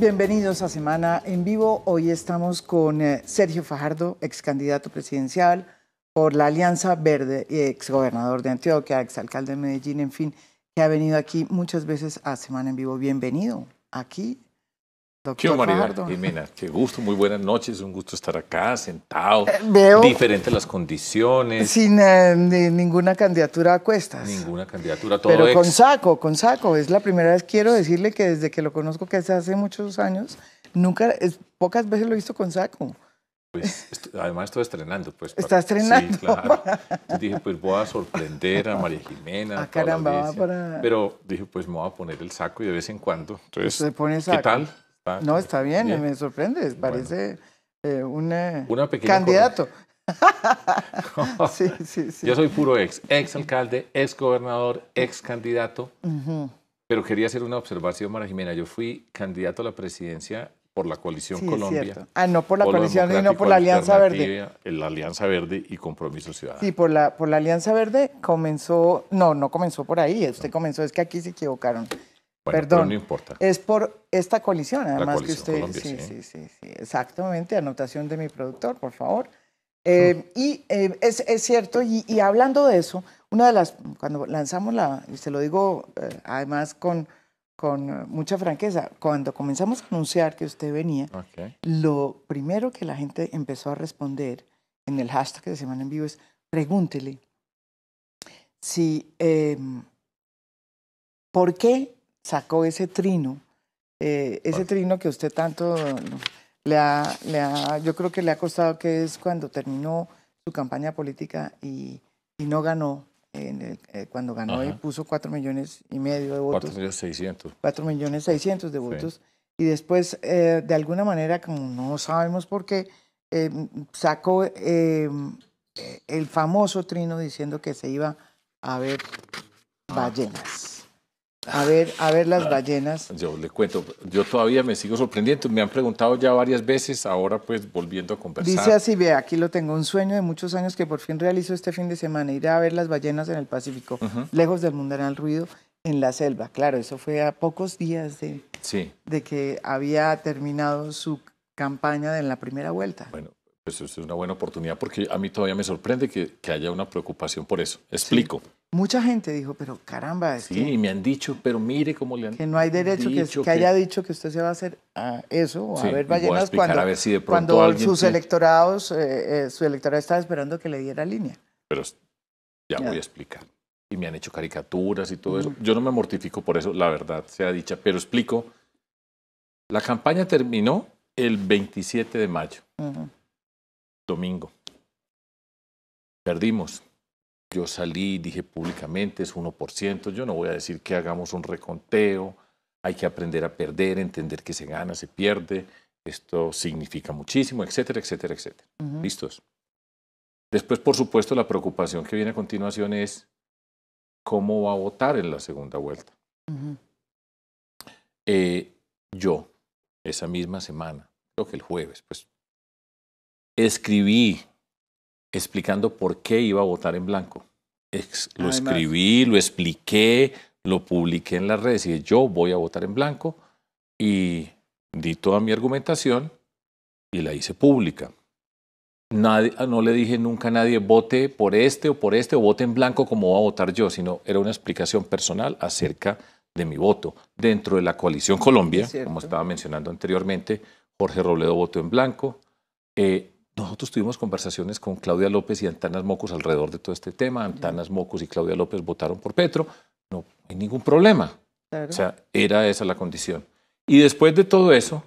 Bienvenidos a Semana en Vivo. Hoy estamos con eh, Sergio Fajardo, ex candidato presidencial por la Alianza Verde y eh, ex gobernador de Antioquia, ex alcalde de Medellín, en fin, que ha venido aquí muchas veces a Semana en Vivo. Bienvenido aquí, doctor. Qué qué gusto, muy buenas noches, un gusto estar acá, sentado, eh, veo diferentes las condiciones. Sin eh, ninguna candidatura a cuestas. Ninguna candidatura, todo Pero con saco, con saco, es la primera vez, quiero decirle que desde que lo conozco, que hace muchos años, nunca, pocas veces lo he visto con saco. Pues, además estoy estrenando, pues. ¿Estás estrenando? Sí, claro. dije, pues voy a sorprender a María Jimena. A ah, caramba, para... Pero dije, pues me voy a poner el saco y de vez en cuando. Entonces, pone ¿qué tal? no, está bien, me sorprende. Parece eh, eh, una, una candidato. sí, sí, sí. Yo soy puro ex, ex alcalde, ex gobernador, ex candidato. Pero quería hacer una observación, María Jimena. Yo fui candidato a la presidencia por la coalición sí, Colombia. Ah, no por la coalición, sino por la Alianza Verde. La Alianza Verde y Compromiso Ciudadano. Sí, por la, por la Alianza Verde comenzó, no, no comenzó por ahí, usted comenzó, es que aquí se equivocaron. Bueno, Perdón, no importa. Es por esta coalición, además que usted... sí, sí, sí, sí, exactamente, anotación de mi productor, por favor. Eh, y eh, es, cierto, y, hablando de eso, una de las, cuando lanzamos la, y se lo digo eh, además con con eh, mucha franqueza, cuando comenzamos a anunciar que usted venía, lo primero que la gente empezó a responder en el hashtag de Semana en Vivo es, pregúntele si, em, ¿por qué sacó ese trino? Eh, ese trino que usted tanto le ha, yo creo que le ha costado, que es cuando terminó su campaña política y no ganó eh, cuando ganó y puso 4 millones y medio de votos. 4 millones 600. 4 millones 600 de votos. Y después, eh, de alguna manera, como no sabemos por qué, eh, sacó el famoso trino diciendo que se iba a ver ah. ballenas a ver, a ver las ballenas. Yo le cuento, yo todavía me sigo sorprendiendo, me han preguntado ya varias veces, ahora pues volviendo a conversar. Dice así, ve, aquí lo tengo, un sueño de muchos años que por fin realizo este fin de semana, ir a ver las ballenas en el Pacífico, lejos del mundanal ruido, en la selva. Claro, eso fue a pocos días de, sí. de que había terminado su campaña en la primera vuelta. Bueno, pues es una buena oportunidad porque a mí todavía me sorprende que, haya una preocupación por eso. Explico. Mucha gente dijo, pero caramba. sí, me han dicho, pero mire cómo le han Que no hay derecho que, haya dicho que usted se va a hacer a eso o a ver ballenas a cuando, cuando sus electorados, eh, eh, su electorado estaba esperando que le diera línea. Pero ya, voy a explicar. Y me han hecho caricaturas y todo eso. Yo no me mortifico por eso, la verdad sea dicha, pero explico. La campaña terminó el 27 de mayo, domingo. Perdimos yo salí dije públicamente es 1%, yo no voy a decir que hagamos un reconteo, hay que aprender a perder, entender que se gana, se pierde, esto significa muchísimo, etcétera, etcétera, etcétera. ¿Listos? Después, por supuesto, la preocupación que viene a continuación es cómo va a votar en la segunda vuelta. Eh, yo, esa misma semana, creo que el jueves, pues, escribí explicando por qué iba a votar en blanco. lo escribí, lo expliqué, lo publiqué en las redes y yo voy a votar en blanco y di toda mi argumentación y la hice pública. Nadie, ah, no le dije nunca a nadie vote por este o por este o vote en blanco como va a votar yo, sino era una explicación personal acerca de mi voto. Dentro de la coalición Colombia, como estaba mencionando anteriormente, Jorge Robledo votó en blanco, eh, nosotros tuvimos conversaciones con Claudia López y Antanas Mocos alrededor de todo este tema. Antanas Mocos y Claudia López votaron por Petro. No hay ningún problema. O sea, era esa la condición. Y después de todo eso,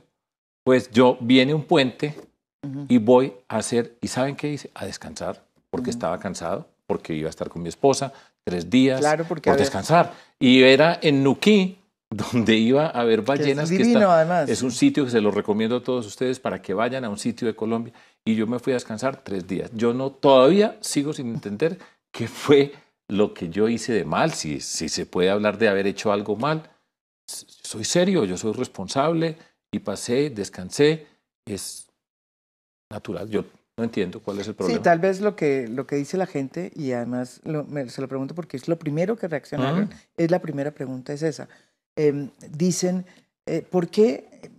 pues yo viene un puente y voy a hacer, ¿y saben qué hice? A descansar, porque estaba cansado, porque iba a estar con mi esposa tres días claro, porque, por descansar. Y era en Nuquí, donde iba a haber ballenas. Que es divino, además. Es un sitio que se lo recomiendo a todos ustedes para que vayan a un sitio de Colombia y yo me fui a descansar tres días. Yo no, todavía sigo sin entender qué fue lo que yo hice de mal, si, si se puede hablar de haber hecho algo mal. Soy serio, yo soy responsable y pasé, descansé, es natural. Yo no entiendo cuál es el problema. Sí, tal vez lo que, lo que dice la gente, y además me, se lo pregunto porque es lo primero que reaccionaron, es la primera pregunta, es esa. Em, dicen, eh, ¿por qué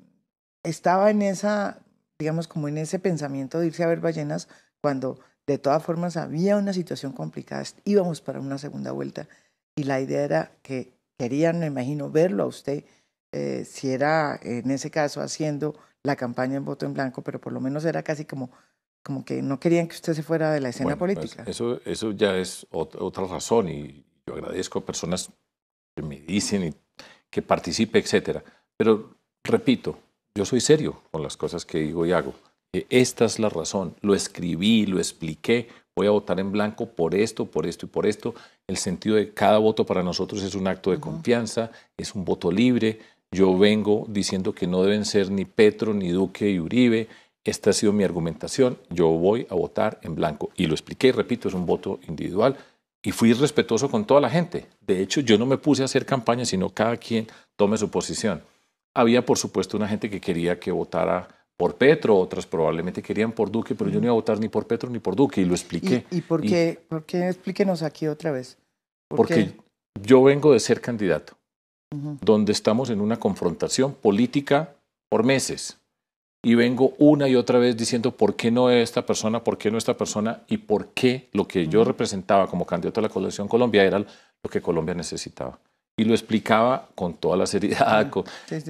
estaba en esa digamos, como en ese pensamiento de irse a ver ballenas cuando de todas formas había una situación complicada, íbamos para una segunda vuelta y la idea era que querían, me imagino, verlo a usted, eh, si era en ese caso haciendo la campaña en voto en blanco, pero por lo menos era casi como, como que no querían que usted se fuera de la escena pues, política. eso, eso ya es otra, otra razón y yo agradezco a personas que me dicen y que participe, etcétera. Pero repito, yo soy serio con las cosas que digo y hago. Eh, esta es la razón, lo escribí, lo expliqué, voy a votar en blanco por esto, por esto y por esto. El sentido de cada voto para nosotros es un acto de confianza, es un voto libre. Yo vengo diciendo que no deben ser ni Petro, ni Duque y Uribe. Esta ha sido mi argumentación. Yo voy a votar en blanco. Y lo expliqué repito, es un voto individual. Y fui respetuoso con toda la gente. De hecho, yo no me puse a hacer campaña, sino cada quien tome su posición había, por supuesto, una gente que quería que votara por Petro, otras probablemente querían por Duque, pero yo no iba a votar ni por Petro ni por Duque y lo expliqué. ¿Y, por, qué, por qué? Explíquenos aquí otra vez. porque yo vengo de ser candidato, donde estamos en una confrontación política por meses y vengo una y otra vez diciendo por qué no esta persona, por qué no esta persona y por qué lo que yo representaba como candidato a la coalición Colombia era lo que Colombia necesitaba y lo explicaba con toda la seriedad,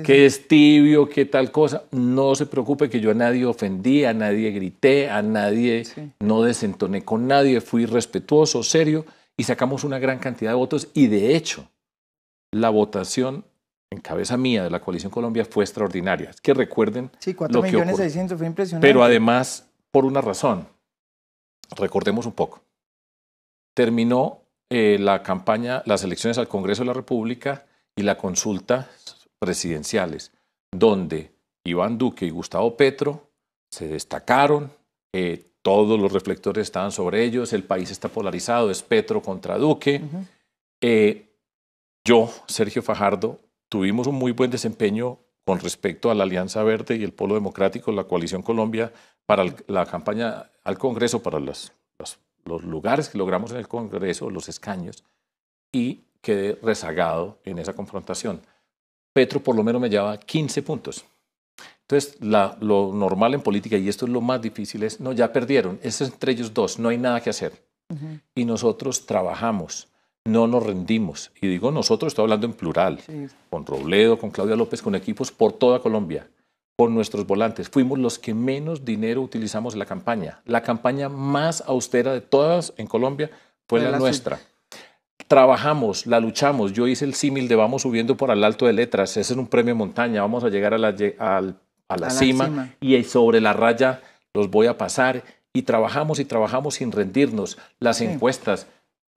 que es tibio, que tal cosa. No se preocupe que yo a nadie ofendí, a nadie grité, a nadie, no desentoné con nadie, fui respetuoso, serio y sacamos una gran cantidad de votos y de hecho la votación en cabeza mía de la coalición Colombia fue extraordinaria. Es que recuerden sí, fue impresionante. Pero además por una razón. Recordemos un poco. Terminó eh, la campaña, las elecciones al Congreso de la República y las consultas presidenciales, donde Iván Duque y Gustavo Petro se destacaron, eh, todos los reflectores estaban sobre ellos, el país está polarizado, es Petro contra Duque. Eh, yo, Sergio Fajardo, tuvimos un muy buen desempeño con respecto a la Alianza Verde y el Polo Democrático, la Coalición Colombia, para la campaña al Congreso, para las los lugares que logramos en el Congreso, los escaños, y quedé rezagado en esa confrontación. Petro por lo menos me llevaba 15 puntos. Entonces, lo normal en política, y esto es lo más difícil, es, no, ya perdieron, es entre ellos dos, no hay nada que hacer. Y nosotros trabajamos, no nos rendimos. Y digo nosotros, estoy hablando en plural, con Robledo, con Claudia López, con equipos por toda Colombia con nuestros volantes. Fuimos los que menos dinero utilizamos en la campaña. La campaña más austera de todas en Colombia fue la, nuestra. Trabajamos, la luchamos. Yo hice el símil de vamos subiendo por al alto de letras. Ese es un premio montaña. Vamos a llegar a la, cima, y sobre la raya los voy a pasar. Y trabajamos y trabajamos sin rendirnos. Las encuestas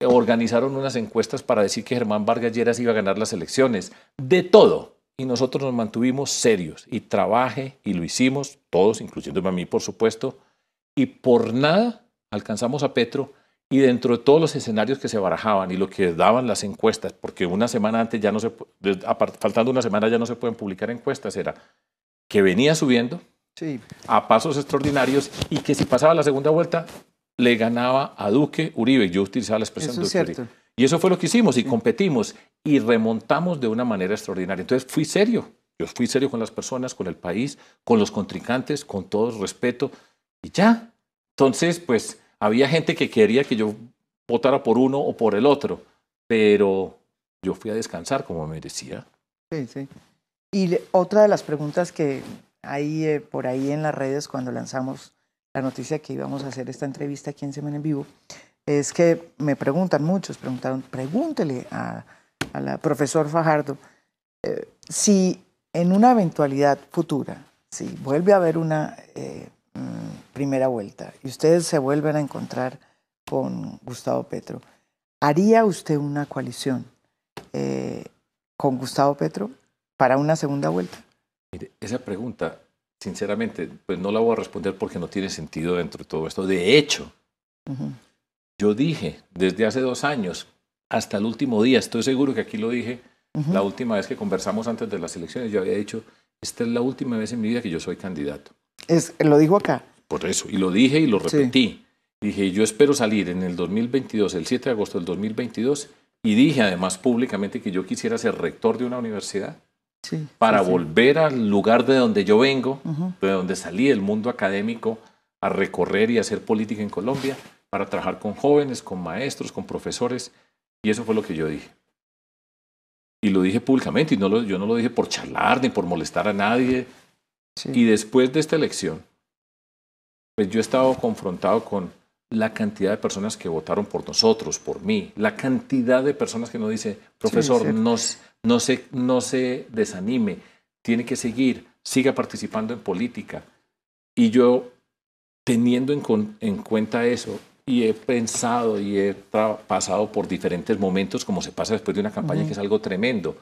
organizaron unas encuestas para decir que Germán Vargas Lleras iba a ganar las elecciones. De todo y nosotros nos mantuvimos serios y trabajé y lo hicimos, todos, incluyéndome a mí, por supuesto, y por nada alcanzamos a Petro y dentro de todos los escenarios que se barajaban y lo que daban las encuestas, porque una semana antes ya no se, faltando una semana ya no se pueden publicar encuestas, era que venía subiendo sí. a pasos extraordinarios y que si pasaba la segunda vuelta le ganaba a Duque Uribe, yo utilizaba la expresión de Uribe. Y eso fue lo que hicimos y competimos y remontamos de una manera extraordinaria. Entonces fui serio, yo fui serio con las personas, con el país, con los contrincantes, con todo respeto y ya. Entonces, pues había gente que quería que yo votara por uno o por el otro, pero yo fui a descansar como merecía. Sí, sí. Y otra de las preguntas que hay eh, por ahí en las redes cuando lanzamos la noticia que íbamos a hacer esta entrevista aquí en Semana en Vivo es que me preguntan, muchos preguntaron, pregúntele a, la profesor Fajardo eh, si en una eventualidad futura, si vuelve a haber una eh, mm, primera vuelta y ustedes se vuelven a encontrar con Gustavo Petro, ¿haría usted una coalición eh, con Gustavo Petro para una segunda vuelta? esa pregunta, sinceramente, pues no la voy a responder porque no tiene sentido dentro de todo esto. De hecho, yo dije desde hace dos años, hasta el último día, estoy seguro que aquí lo dije la última vez que conversamos antes de las elecciones, yo había dicho, esta es la última vez en mi vida que yo soy candidato. Es, lo dijo acá. Por eso, y lo dije y lo repetí. Dije, yo espero salir en el 2022, el 7 de agosto del 2022, y dije además públicamente que yo quisiera ser rector de una universidad para volver al lugar de donde yo vengo, de donde salí del mundo académico, a recorrer y hacer política en Colombia para trabajar con jóvenes, con maestros, con profesores. Y eso fue lo que yo dije. Y lo dije públicamente, y no lo, yo no lo dije por charlar ni por molestar a nadie. Y después de esta elección, pues yo he estado confrontado con la cantidad de personas que votaron por nosotros, por mí, la cantidad de personas que nos dice, profesor, no, no, se, no se desanime, tiene que seguir, siga participando en política. Y yo, teniendo en cuenta eso, y he pensado y he pasado por diferentes momentos como se pasa después de una campaña que es algo tremendo.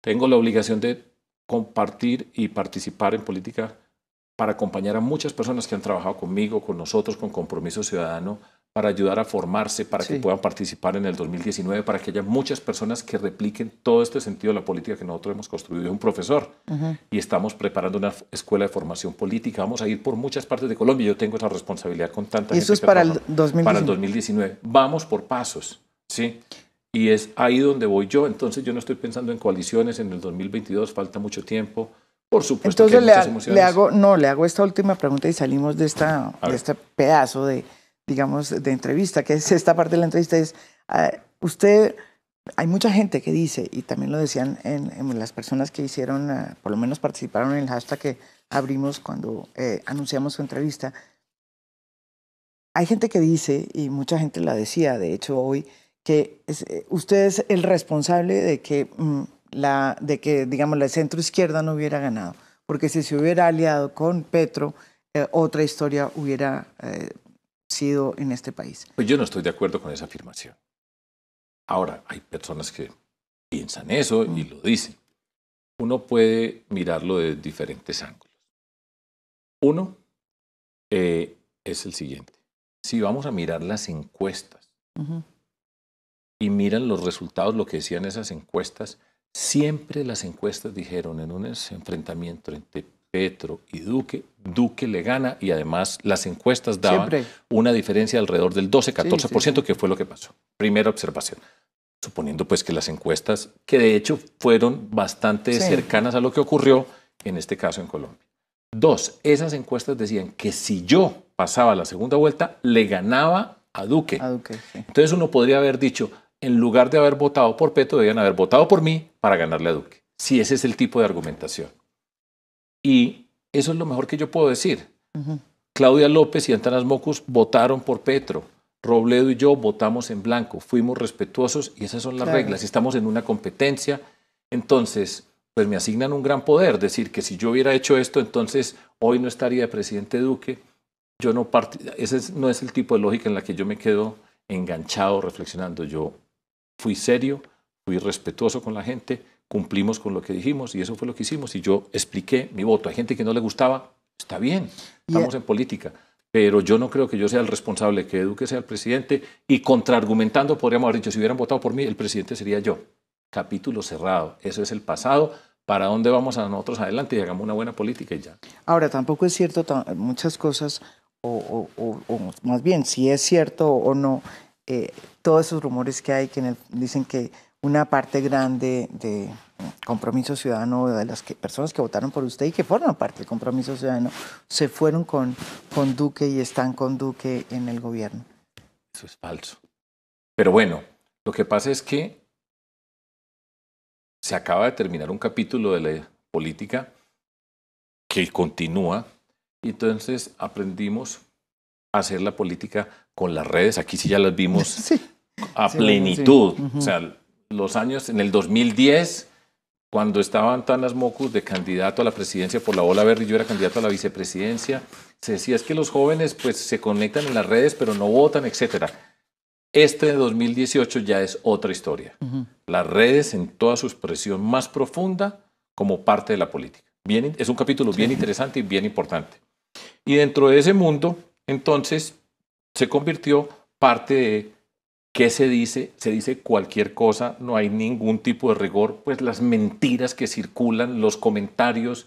Tengo la obligación de compartir y participar en política para acompañar a muchas personas que han trabajado conmigo, con nosotros, con Compromiso Ciudadano, para ayudar a formarse, para que puedan participar en el 2019, para que haya muchas personas que repliquen todo este sentido de la política que nosotros hemos construido. Es un profesor y estamos preparando una escuela de formación política. Vamos a ir por muchas partes de Colombia. Yo tengo esa responsabilidad con tanta ¿Y Eso es para, el 2019? para el 2019. Vamos por pasos, ¿sí? Y es ahí donde voy yo. Entonces yo no estoy pensando en coaliciones en el 2022, falta mucho tiempo. Por supuesto. que hay le, le hago, no, le hago esta última pregunta y salimos de, esta, de este pedazo de digamos, de entrevista, que es esta parte de la entrevista, es, ah, usted, hay mucha gente que dice, y también lo decían en, las personas que hicieron, ah, por lo menos participaron en el hashtag que abrimos cuando eh, anunciamos su entrevista, hay gente que dice, y mucha gente la decía, de hecho hoy, que eh, usted es el responsable de que, mm, la, de que, digamos, la centro izquierda no hubiera ganado, porque si se hubiera aliado con Petro, eh, otra historia hubiera eh, sido en este país. Pues yo no estoy de acuerdo con esa afirmación. Ahora, hay personas que piensan eso y lo dicen. Uno puede mirarlo de diferentes ángulos. Uno eh, es el siguiente. Si vamos a mirar las encuestas y miran los resultados, lo que decían esas encuestas, siempre las encuestas dijeron en un enfrentamiento entre Petro y Duque, Duque le gana y además las encuestas daban una diferencia alrededor del 12-14%, que fue lo que pasó. Primera observación. Suponiendo pues que las encuestas, que de hecho fueron bastante cercanas a lo que ocurrió en este caso en Colombia. Dos, esas encuestas decían que si yo pasaba la segunda vuelta, le ganaba a Duque. A Duque Entonces uno podría haber dicho, en lugar de haber votado por Petro, debían haber votado por mí para ganarle a Duque, si ese es el tipo de argumentación. Y eso es lo mejor que yo puedo decir. Claudia López y Antanas Mocus votaron por Petro. Robledo y yo votamos en blanco. Fuimos respetuosos y esas son las reglas. Si Estamos en una competencia. Entonces, pues me asignan un gran poder. Decir que si yo hubiera hecho esto, entonces hoy no estaría de presidente Duque. Yo no Ese no es el tipo de lógica en la que yo me quedo enganchado reflexionando. Yo fui serio, fui respetuoso con la gente, cumplimos con lo que dijimos y eso fue lo que hicimos y yo expliqué mi voto. Hay gente que no le gustaba, está bien, estamos en política, pero yo no creo que yo sea el responsable, que Eduque sea el presidente y contraargumentando podríamos haber dicho, si hubieran votado por mí, el presidente sería yo. Capítulo cerrado, eso es el pasado. ¿Para dónde vamos a nosotros adelante y hagamos una buena política y ya? Ahora, tampoco es cierto muchas cosas, o, más bien, si es cierto o no, eh, todos esos rumores que hay que dicen que una parte grande de compromiso ciudadano, de las personas que votaron por usted y que forman parte del compromiso ciudadano, se fueron con, Duque y están con Duque en el gobierno. Eso es falso. Pero bueno, lo que pasa es que se acaba de terminar un capítulo de la política que continúa y entonces aprendimos a hacer la política con las redes. Aquí sí ya las vimos a plenitud. O sea, los años, en el 2010, cuando estaban Antanas Mocus de candidato a la presidencia por la Ola Verde, y yo era candidato a la vicepresidencia, se decía es que los jóvenes pues se conectan en las redes pero no votan, etcétera. Este de 2018 ya es otra historia. Las redes en toda su expresión más profunda como parte de la política. Bien, es un capítulo bien interesante y bien importante. Y dentro de ese mundo, entonces, se convirtió parte de ¿Qué se dice? Se dice cualquier cosa, no hay ningún tipo de rigor, pues las mentiras que circulan, los comentarios,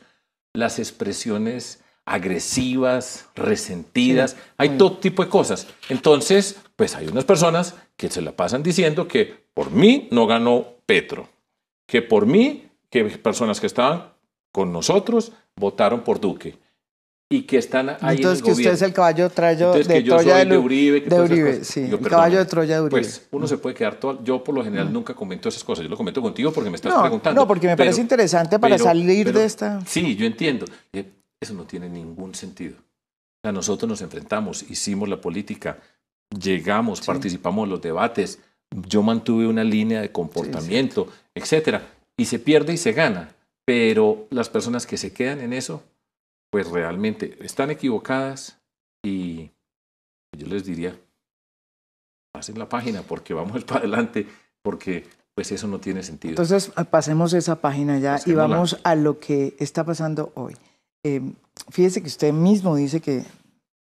las expresiones agresivas, resentidas, hay mm. todo tipo de cosas. Entonces, pues hay unas personas que se la pasan diciendo que por mí no ganó Petro, que por mí, que personas que estaban con nosotros votaron por Duque y que están ahí Entonces, en el que usted es el caballo de Troya de, Uribe. de Uribe, sí. el caballo de Troya de Uribe. Pues uno se puede quedar todo. Yo, por lo general, nunca comento esas cosas. Yo lo comento contigo porque me estás preguntando. No, porque me parece interesante para salir de esta. Sí, yo entiendo. Eh, eso no tiene ningún sentido. O sea, nosotros nos enfrentamos, hicimos la política, llegamos, participamos en los debates. Yo mantuve una línea de comportamiento, etcétera. Y se pierde y se gana. Pero las personas que se quedan en eso pues realmente están equivocadas y yo les diría, pasen la página porque vamos para adelante, porque pues eso no tiene sentido. Entonces ah, pasemos esa página ya y vamos a lo que está pasando hoy. Em, fíjese que usted mismo dice que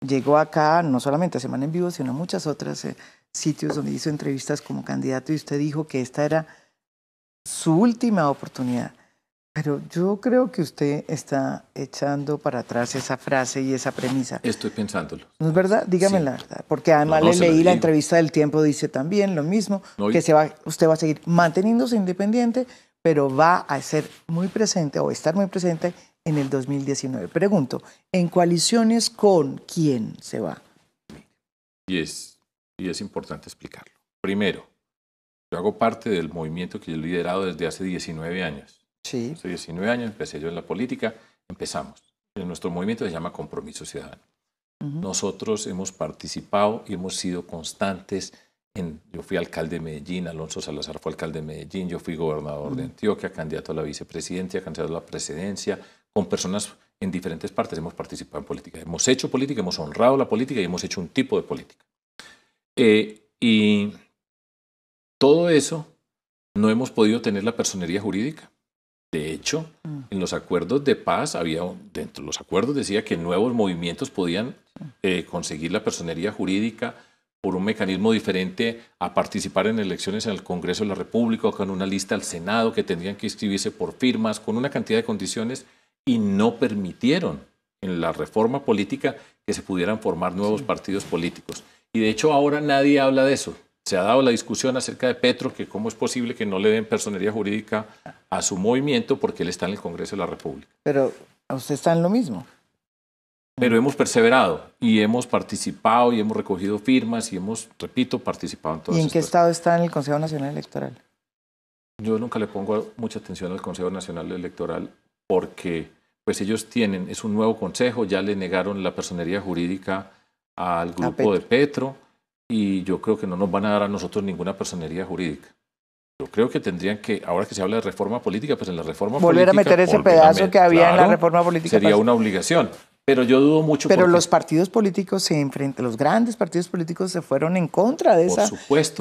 llegó acá, no solamente a Semana en Vivo, sino a muchos otros eh, sitios donde hizo entrevistas como candidato y usted dijo que esta era su última oportunidad. Pero yo creo que usted está echando para atrás esa frase y esa premisa. Estoy pensándolo. ¿No es verdad? Dígame la verdad. Porque además leí la entrevista del tiempo, dice también lo mismo, que se va, usted va a seguir manteniéndose independiente, pero va a ser muy presente o estar muy presente en el 2019. Pregunto, ¿en coaliciones con quién se va? Y es, y es importante explicarlo. Primero, yo hago parte del movimiento que yo he liderado desde hace 19 años Sí. Hace 19 años empecé yo en la política, empezamos. Nuestro movimiento se llama Compromiso Ciudadano. Nosotros hemos participado y hemos sido constantes. En, yo fui alcalde de Medellín, Alonso Salazar fue alcalde de Medellín, yo fui gobernador de Antioquia, candidato a la vicepresidencia, candidato a la presidencia, con personas en diferentes partes hemos participado en política. Hemos hecho política, hemos honrado la política y hemos hecho un tipo de política. Eh, y todo eso no hemos podido tener la personería jurídica. De hecho, mm. en los acuerdos de paz había, dentro de los acuerdos decía que nuevos movimientos podían eh, conseguir la personería jurídica por un mecanismo diferente a participar en elecciones en el Congreso de la República o con una lista al Senado que tendrían que inscribirse por firmas, con una cantidad de condiciones y no permitieron en la reforma política que se pudieran formar nuevos partidos políticos. Y de hecho ahora nadie habla de eso. Se ha dado la discusión acerca de Petro, que cómo es posible que no le den personería jurídica a su movimiento porque él está en el Congreso de la República. Pero usted está en lo mismo. Pero hemos perseverado y hemos participado y hemos recogido firmas y hemos, repito, participado en todas ¿Y en qué estado está en el Consejo Nacional Electoral? Yo nunca le pongo mucha atención al Consejo Nacional Electoral porque pues ellos tienen, es un nuevo consejo, ya le negaron la personería jurídica al grupo de Petro y yo creo que no nos van a dar a nosotros ninguna personería jurídica. Yo creo que tendrían que, ahora que se habla de reforma política, pues en la reforma política. Volver a meter ese pedazo que había en la reforma política. Sería una obligación. Pero yo dudo mucho. Pero los partidos políticos se enfrentan, los grandes partidos políticos se fueron en contra de, esa,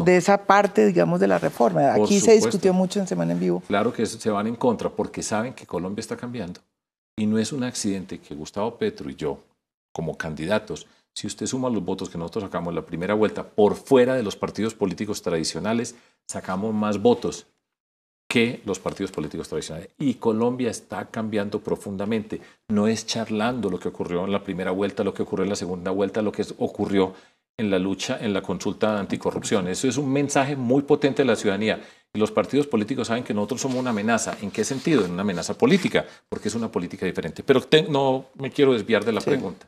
de esa parte, digamos, de la reforma. Aquí se discutió mucho en Semana en Vivo. Claro que se van en contra porque saben que Colombia está cambiando. Y no es un accidente que Gustavo Petro y yo, como candidatos, si usted suma los votos que nosotros sacamos en la primera vuelta por fuera de los partidos políticos tradicionales, sacamos más votos que los partidos políticos tradicionales. Y Colombia está cambiando profundamente. No es charlando lo que ocurrió en la primera vuelta, lo que ocurrió en la segunda vuelta, lo que ocurrió en la lucha, en la consulta anticorrupción. Eso es un mensaje muy potente de la ciudadanía. Y los partidos políticos saben que nosotros somos una amenaza. ¿En qué sentido? En una amenaza política, porque es una política diferente. Pero no me quiero desviar de la pregunta.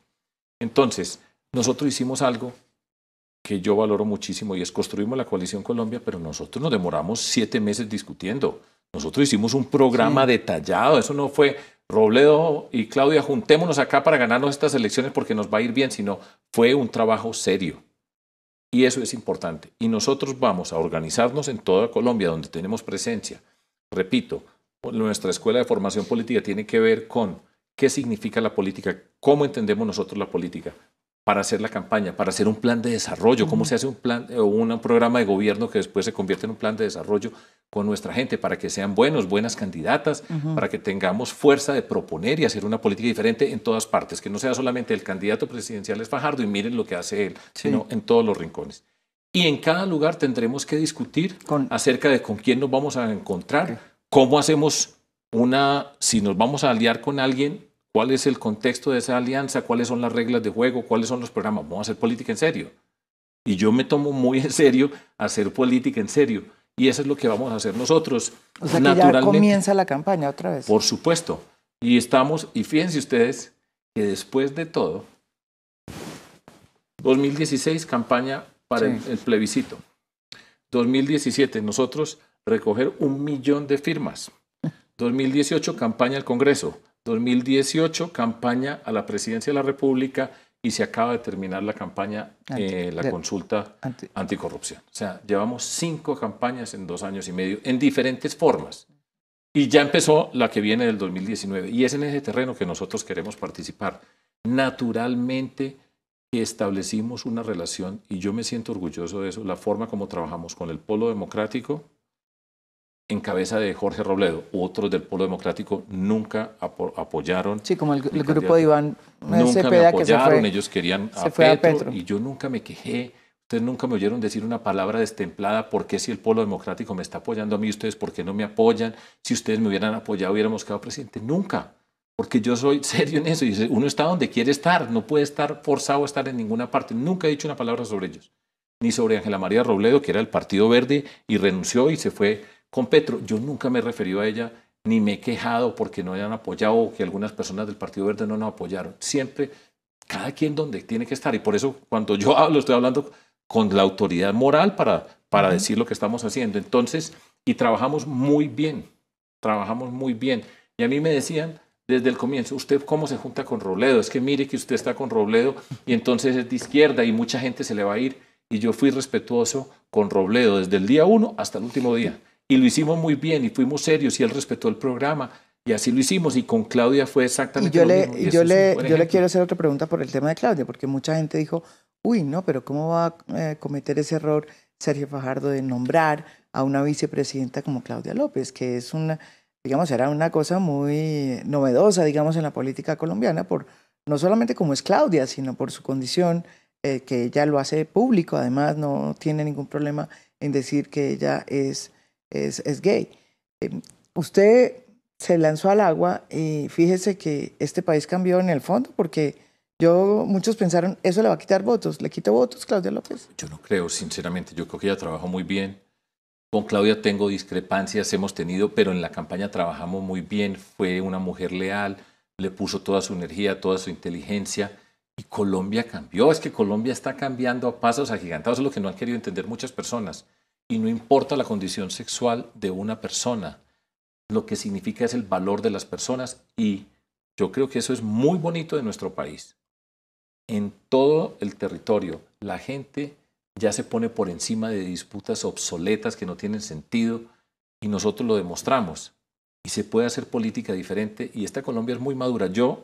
Entonces, nosotros hicimos algo que yo valoro muchísimo y es construimos la coalición Colombia, pero nosotros nos demoramos siete meses discutiendo. Nosotros hicimos un programa detallado, eso no fue Robledo y Claudia, juntémonos acá para ganarnos estas elecciones porque nos va a ir bien, sino fue un trabajo serio. Y eso es importante. Y nosotros vamos a organizarnos en toda Colombia, donde tenemos presencia. Repito, nuestra escuela de formación política tiene que ver con qué significa la política, cómo entendemos nosotros la política, para hacer la campaña, para hacer un plan de desarrollo, cómo se hace un plan eh, o un programa de gobierno que después se convierte en un plan de desarrollo con nuestra gente para que sean buenos, buenas candidatas, para que tengamos fuerza de proponer y hacer una política diferente en todas partes, que no sea solamente el candidato presidencial es Fajardo y miren lo que hace él, sino en todos los rincones. Y en cada lugar tendremos que discutir acerca de con quién nos vamos a encontrar, cómo hacemos una, si nos vamos a aliar con alguien, cuál es el contexto de esa alianza, cuáles son las reglas de juego, cuáles son los programas. Vamos a hacer política en serio. Y yo me tomo muy en serio hacer política en serio. Y eso es lo que vamos a hacer nosotros. O sea, que ya comienza la campaña otra vez. Por supuesto. Y estamos, y fíjense ustedes, que después de todo, 2016 campaña para el, el plebiscito. 2017 nosotros recoger un millón de firmas. 2018 campaña al Congreso. 2018, campaña a la presidencia de la República y se acaba de terminar la campaña, eh, la consulta anticorrupción. O sea, llevamos cinco campañas en dos años y medio, en diferentes formas. Y ya empezó la que viene del 2019. Y es en ese terreno que nosotros queremos participar. Naturalmente establecimos una relación, y yo me siento orgulloso de eso, la forma como trabajamos con el polo democrático, en cabeza de Jorge Robledo otros del Polo Democrático nunca apoyaron. Sí, como el, grupo de Iván Nunca me apoyaron, ellos querían a Petro, y yo nunca me quejé. Ustedes nunca me oyeron decir una palabra destemplada, ¿por qué si el Polo Democrático me está apoyando a mí, ustedes por qué no me apoyan? Si ustedes me hubieran apoyado, hubiéramos quedado presidente. Nunca, porque yo soy serio en eso uno está donde quiere estar, no puede estar forzado a estar en ninguna parte. Nunca he dicho una palabra sobre ellos, ni sobre Ángela María Robledo, que era el Partido Verde y renunció y se fue con Petro. Yo nunca me he referido a ella ni me he quejado porque no hayan apoyado o que algunas personas del Partido Verde no nos apoyaron. Siempre, cada quien donde tiene que estar. Y por eso cuando yo hablo, estoy hablando con la autoridad moral para, para decir lo que estamos haciendo. Entonces, y trabajamos muy bien, trabajamos muy bien. Y a mí me decían desde el comienzo, ¿usted cómo se junta con Robledo? Es que mire que usted está con Robledo y entonces es de izquierda y mucha gente se le va a ir. Y yo fui respetuoso con Robledo desde el día uno hasta el último día y lo hicimos muy bien y fuimos serios y él respetó el programa. Y así lo hicimos y con Claudia fue exactamente yo lo le, mismo. Y yo, le, yo le quiero hacer otra pregunta por el tema de Claudia, porque mucha gente dijo, uy, no, pero ¿cómo va a eh, cometer ese error Sergio Fajardo de nombrar a una vicepresidenta como Claudia López, que es una, digamos, era una cosa muy novedosa, digamos, en la política colombiana, por no solamente como es Claudia, sino por su condición, eh, que ella lo hace público, además no tiene ningún problema en decir que ella es es, gay. Em, usted se lanzó al agua y fíjese que este país cambió en el fondo porque yo, muchos pensaron, eso le va a quitar votos. ¿Le quita votos, Claudia López? Yo no creo, sinceramente. Yo creo que ella trabajó muy bien. Con Claudia tengo discrepancias, hemos tenido, pero en la campaña trabajamos muy bien. Fue una mujer leal, le puso toda su energía, toda su inteligencia. Y Colombia cambió. Es que Colombia está cambiando a pasos agigantados. Es lo que no han querido entender muchas personas y no importa la condición sexual de una persona. Lo que significa es el valor de las personas y yo creo que eso es muy bonito de nuestro país. En todo el territorio, la gente ya se pone por encima de disputas obsoletas que no tienen sentido y nosotros lo demostramos. Y se puede hacer política diferente y esta Colombia es muy madura. Yo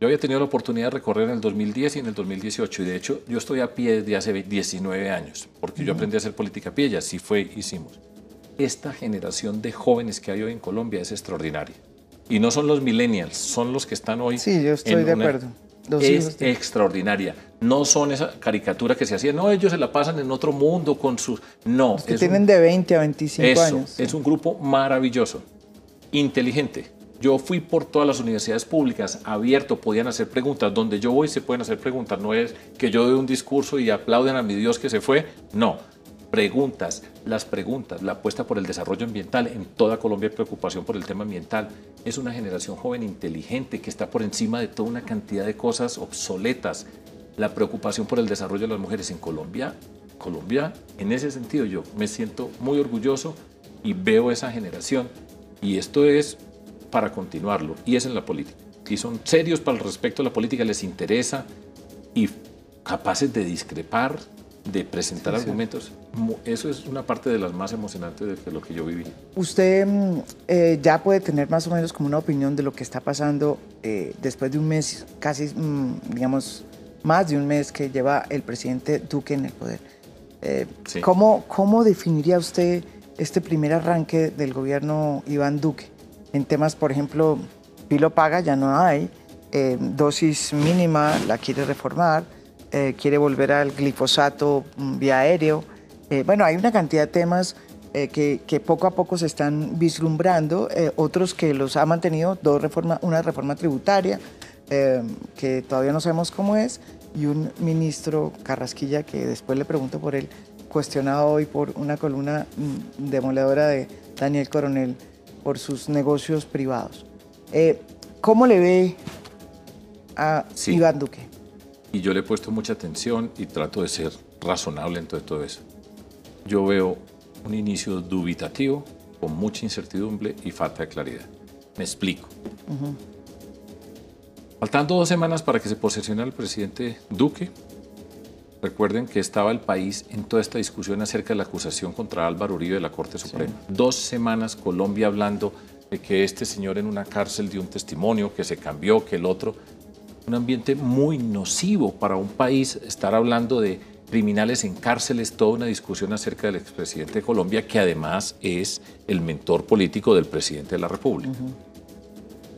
yo había tenido la oportunidad de recorrer en el 2010 y en el 2018, y de hecho yo estoy a pie desde hace 19 años, porque yo aprendí a hacer política a pie y así fue, hicimos. Esta generación de jóvenes que hay hoy en Colombia es extraordinaria. Y no son los millennials, son los que están hoy. Sí, yo estoy de acuerdo. es extraordinaria. No son esa caricatura que se hacía. No, ellos se la pasan en otro mundo con sus... No. que tienen de 20 a 25 años. Es un grupo maravilloso, inteligente, yo fui por todas las universidades públicas, abierto, podían hacer preguntas. Donde yo voy se pueden hacer preguntas. No es que yo dé un discurso y aplaudan a mi Dios que se fue. No. Preguntas, las preguntas, la apuesta por el desarrollo ambiental. En toda Colombia preocupación por el tema ambiental. Es una generación joven inteligente que está por encima de toda una cantidad de cosas obsoletas. La preocupación por el desarrollo de las mujeres en Colombia. Colombia, en ese sentido yo me siento muy orgulloso y veo esa generación. Y esto es para continuarlo, y es en la política. Y son serios para el respecto a la política, les interesa y capaces de discrepar, de presentar argumentos. Eso es una parte de las más emocionantes de lo que yo viví. Usted mm, eh, ya puede tener más o menos como una opinión de lo que está pasando eh, después de un mes, casi, mm, digamos, más de un mes que lleva el presidente Duque en el poder. Eh, ¿cómo, ¿Cómo definiría usted este primer arranque del gobierno Iván Duque? en temas, por ejemplo, pilo paga ya no hay, eh, dosis mínima la quiere reformar, eh, quiere volver al glifosato mm, vía aéreo. Eh, bueno, hay una cantidad de temas que, poco a poco se están vislumbrando, otros que los ha mantenido, dos reforma, una reforma tributaria, que todavía no sabemos cómo es, y un ministro Carrasquilla, que después le pregunto por él, cuestionado hoy por una columna mm, demoledora de Daniel Coronel por sus negocios privados. Eh, ¿Cómo le ve a Iván Duque? Y yo le he puesto mucha atención y trato de ser razonable en todo, eso. Yo veo un inicio dubitativo, con mucha incertidumbre y falta de claridad. Me explico. Faltando dos semanas para que se posesione el presidente Duque, Recuerden que estaba el país en toda esta discusión acerca de la acusación contra Álvaro Uribe de la Corte Suprema. Dos semanas Colombia hablando de que este señor en una cárcel dio un testimonio, que se cambió, que el otro. Un ambiente muy nocivo para un país estar hablando de criminales en cárceles, toda una discusión acerca del expresidente de Colombia, que además es el mentor político del presidente de la República.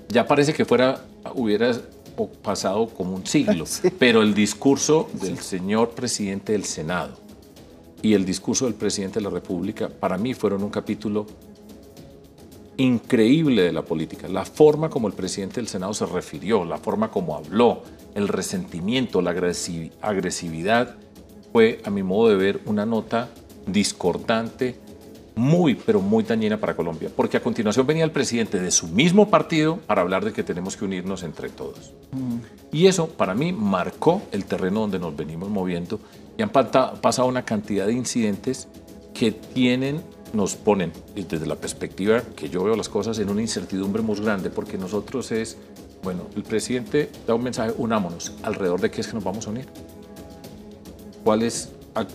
Ya parece que fuera, hubiera pasado como un siglo, pero el discurso del señor presidente del Senado y el discurso del presidente de la República para mí fueron un capítulo increíble de la política. La forma como el presidente del Senado se refirió, la forma como habló, el resentimiento, la agresividad, fue, a mi modo de ver, una nota discordante muy, pero muy dañina para Colombia, porque a continuación venía el presidente de su mismo partido para hablar de que tenemos que unirnos entre todos. Mm. Y eso para mí marcó el terreno donde nos venimos moviendo y han pasado una cantidad de incidentes que tienen, nos ponen desde la perspectiva que yo veo las cosas en una incertidumbre muy grande, porque nosotros es, bueno, el presidente da un mensaje, unámonos, alrededor de qué es que nos vamos a unir. ¿Cuál es en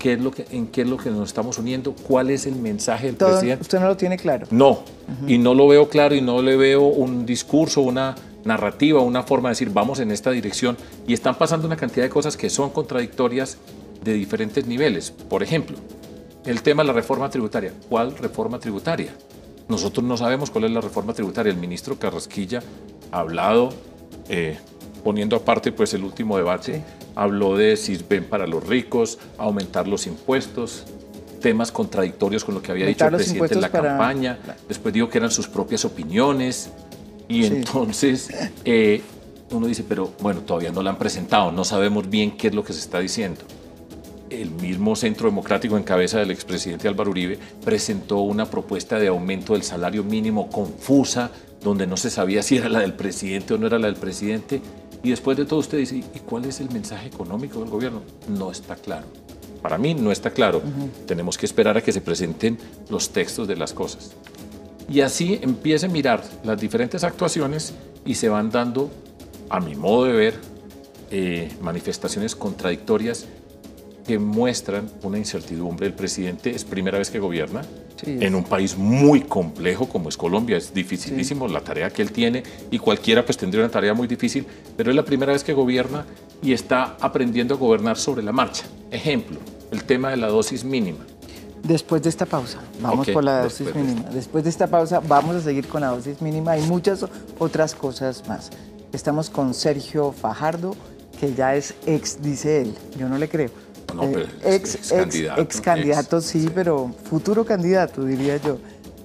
qué es lo que nos estamos uniendo, cuál es el mensaje del presidente. Usted no lo tiene claro. No, y no lo veo claro y no le veo un discurso, una narrativa, una forma de decir vamos en esta dirección y están pasando una cantidad de cosas que son contradictorias de diferentes niveles. Por ejemplo, el tema de la reforma tributaria. ¿Cuál reforma tributaria? Nosotros no sabemos cuál es la reforma tributaria. El ministro Carrasquilla ha hablado eh, poniendo aparte pues el último debate, habló de ven para los ricos, aumentar los impuestos, temas contradictorios con lo que había dicho el presidente en la campaña, después dijo que eran sus propias opiniones y entonces eh, uno dice, pero bueno, todavía no la han presentado, no sabemos bien qué es lo que se está diciendo. El mismo Centro Democrático en cabeza del expresidente Álvaro Uribe presentó una propuesta de aumento del salario mínimo confusa, donde no se sabía si era la del presidente o no era la del presidente. Y después de todo usted dice, ¿y cuál es el mensaje económico del gobierno? No está claro. Para mí no está claro. Tenemos que esperar a que se presenten los textos de las cosas. Y así empiece a mirar las diferentes actuaciones y se van dando, a mi modo de ver, eh, manifestaciones contradictorias que muestran una incertidumbre. El presidente es primera vez que gobierna en un país muy complejo como es Colombia. Es dificilísimo la tarea que él tiene y cualquiera pues tendría una tarea muy difícil, pero es la primera vez que gobierna y está aprendiendo a gobernar sobre la marcha. Ejemplo, el tema de la dosis mínima. Después de esta pausa, vamos por la dosis mínima. después de esta pausa, vamos a seguir con la dosis mínima y muchas otras cosas más. Estamos con Sergio Fajardo, que ya es ex, dice él. Yo no le creo eh, ex, ex, candidato. Ex candidato, sí, pero futuro candidato, diría yo.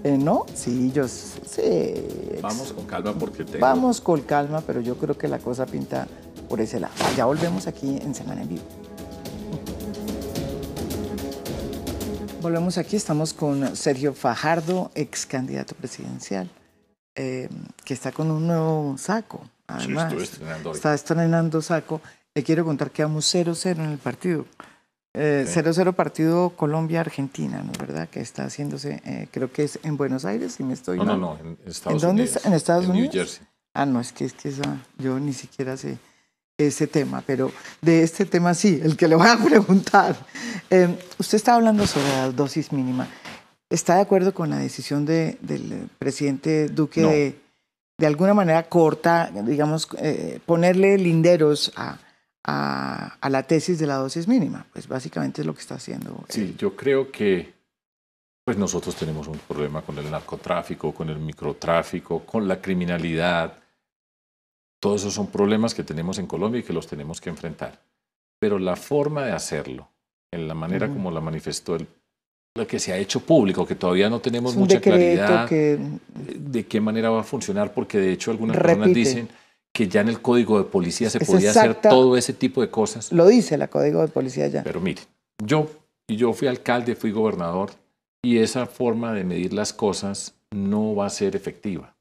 Eh, ¿No? Sí, yo sí. Vamos con calma porque Vamos con calma, pero yo creo que la cosa pinta por ese lado. Ya volvemos aquí en Semana en Vivo. Volvemos aquí, estamos con Sergio Fajardo, ex candidato presidencial, em, que está con un nuevo saco. Además, está estrenando saco. Le quiero contar que vamos 0-0 en el partido. 0-0 eh, partido Colombia-Argentina, ¿no es verdad? Que está haciéndose, eh, creo que es en Buenos Aires, si me estoy... No, no, no, en Estados ¿En dónde ¿En Estados Unidos? New Jersey. Ah, no, es que, es que yo ni siquiera sé ese tema, pero de este tema sí, el que le voy a preguntar. Eh, usted está hablando sobre la dosis mínima. ¿Está de acuerdo con la decisión del presidente Duque de, de alguna manera corta, digamos, ponerle linderos a a, la tesis de la dosis mínima. Pues básicamente es lo que está haciendo. Sí, yo creo que pues nosotros tenemos un problema con el narcotráfico, con el microtráfico, con la criminalidad. Todos esos son problemas que tenemos en Colombia y que los tenemos que enfrentar. Pero la forma de hacerlo, en la manera como la manifestó el lo que se ha hecho público, que todavía no tenemos mucha claridad de qué manera va a funcionar, porque de hecho algunas personas dicen, que ya en el código de policía se podía hacer todo ese tipo de cosas. Lo dice el código de policía ya. Pero mire, yo, yo fui alcalde, fui gobernador, y esa forma de medir las cosas no va a ser efectiva.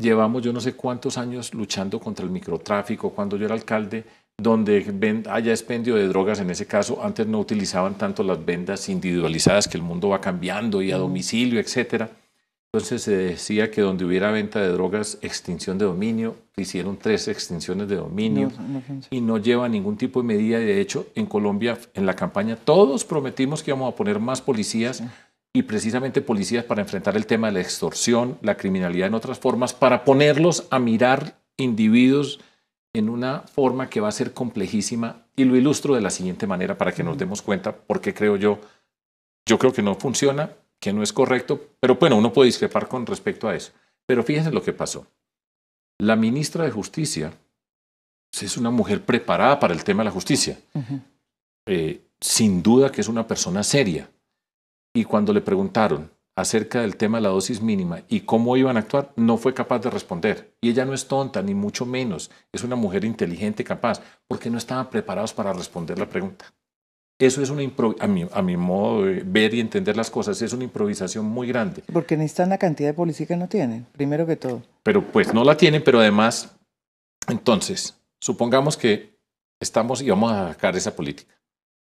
Llevamos yo no sé cuántos años luchando contra el microtráfico cuando yo era alcalde, donde haya ah, expendio de drogas, en ese caso antes no utilizaban tanto las vendas individualizadas que el mundo va cambiando y a domicilio, etcétera entonces se eh, decía que donde hubiera venta de drogas, extinción de dominio, hicieron tres extinciones de dominio y no lleva ningún tipo de medida. De hecho, en Colombia, en la campaña, todos prometimos que íbamos a poner más policías y precisamente policías para enfrentar el tema de la extorsión, la criminalidad en otras formas, para ponerlos a mirar individuos en una forma que va a ser complejísima y lo ilustro de la siguiente manera para que nos demos cuenta, porque creo yo, yo creo que no funciona, que no es correcto, pero bueno, uno puede discrepar con respecto a eso. Pero fíjense lo que pasó. La ministra de Justicia es una mujer preparada para el tema de la justicia. Eh, sin duda que es una persona seria. Y cuando le preguntaron acerca del tema de la dosis mínima y cómo iban a actuar, no fue capaz de responder. Y ella no es tonta, ni mucho menos. Es una mujer inteligente, capaz, porque no estaban preparados para responder la pregunta. Eso es una, a mi, a mi modo de ver y entender las cosas, es una improvisación muy grande. Porque necesitan la cantidad de policía que no tienen, primero que todo. Pero pues no la tienen, pero además, entonces, supongamos que estamos y vamos a sacar esa política.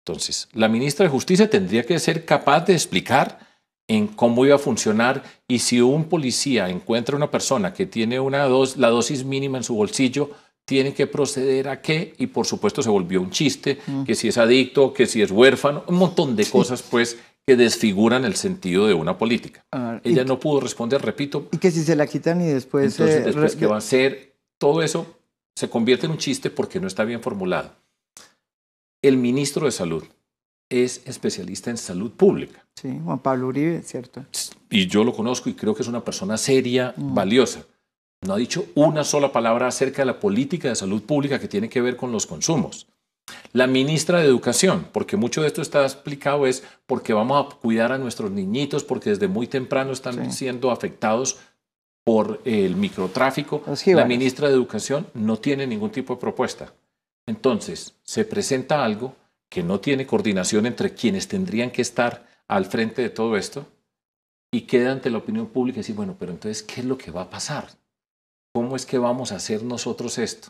Entonces, la ministra de Justicia tendría que ser capaz de explicar en cómo iba a funcionar y si un policía encuentra una persona que tiene una dos, la dosis mínima en su bolsillo, tiene que proceder a qué y por supuesto se volvió un chiste, mm. que si es adicto, que si es huérfano, un montón de cosas pues que desfiguran el sentido de una política. Ah, Ella no pudo responder, repito. Y que si se la quitan y después... Entonces, eh, después, que va a ser Todo eso se convierte en un chiste porque no está bien formulado. El ministro de Salud es especialista en salud pública. Sí, Juan Pablo Uribe, cierto. Y yo lo conozco y creo que es una persona seria, mm. valiosa no ha dicho una sola palabra acerca de la política de salud pública que tiene que ver con los consumos. La ministra de Educación, porque mucho de esto está explicado, es porque vamos a cuidar a nuestros niñitos, porque desde muy temprano están siendo afectados por eh, el microtráfico. La ministra de Educación no tiene ningún tipo de propuesta. Entonces, se presenta algo que no tiene coordinación entre quienes tendrían que estar al frente de todo esto y queda ante la opinión pública y dice, bueno, pero entonces, ¿qué es lo que va a pasar? ¿cómo es que vamos a hacer nosotros esto?